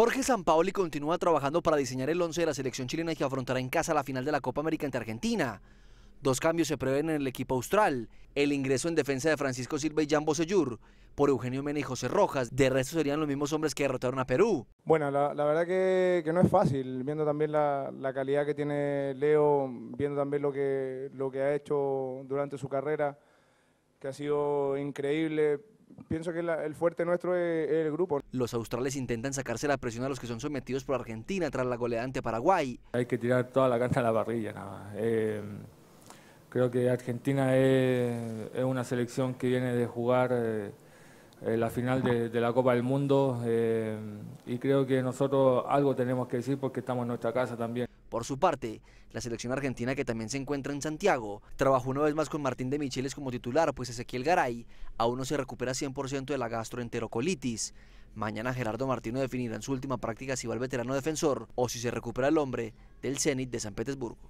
Jorge Sampaoli continúa trabajando para diseñar el 11 de la selección chilena que afrontará en casa la final de la Copa América ante Argentina. Dos cambios se prevén en el equipo austral. El ingreso en defensa de Francisco Silva y Jan Bosellur por Eugenio Mena y José Rojas. De resto serían los mismos hombres que derrotaron a Perú. Bueno, la, verdad que, no es fácil, viendo también la, calidad que tiene Leo, viendo también lo que, lo que ha hecho durante su carrera, que ha sido increíble pienso que el fuerte nuestro es, el grupo. Los australes intentan sacarse la presión a los que son sometidos por Argentina tras la goleada ante Paraguay. Hay que tirar toda la cancha a la parrilla, nada eh, creo que Argentina es, una selección que viene de jugar eh, la final de, la Copa del Mundo eh, y creo que nosotros algo tenemos que decir porque estamos en nuestra casa también. Por su parte, la selección argentina que también se encuentra en Santiago trabajó una vez más con Martín de Micheles como titular, pues Ezequiel Garay aún no se recupera 100% de la gastroenterocolitis. Mañana Gerardo Martino definirá en su última práctica si va el veterano defensor o si se recupera el hombre del Zenit de San Petersburgo.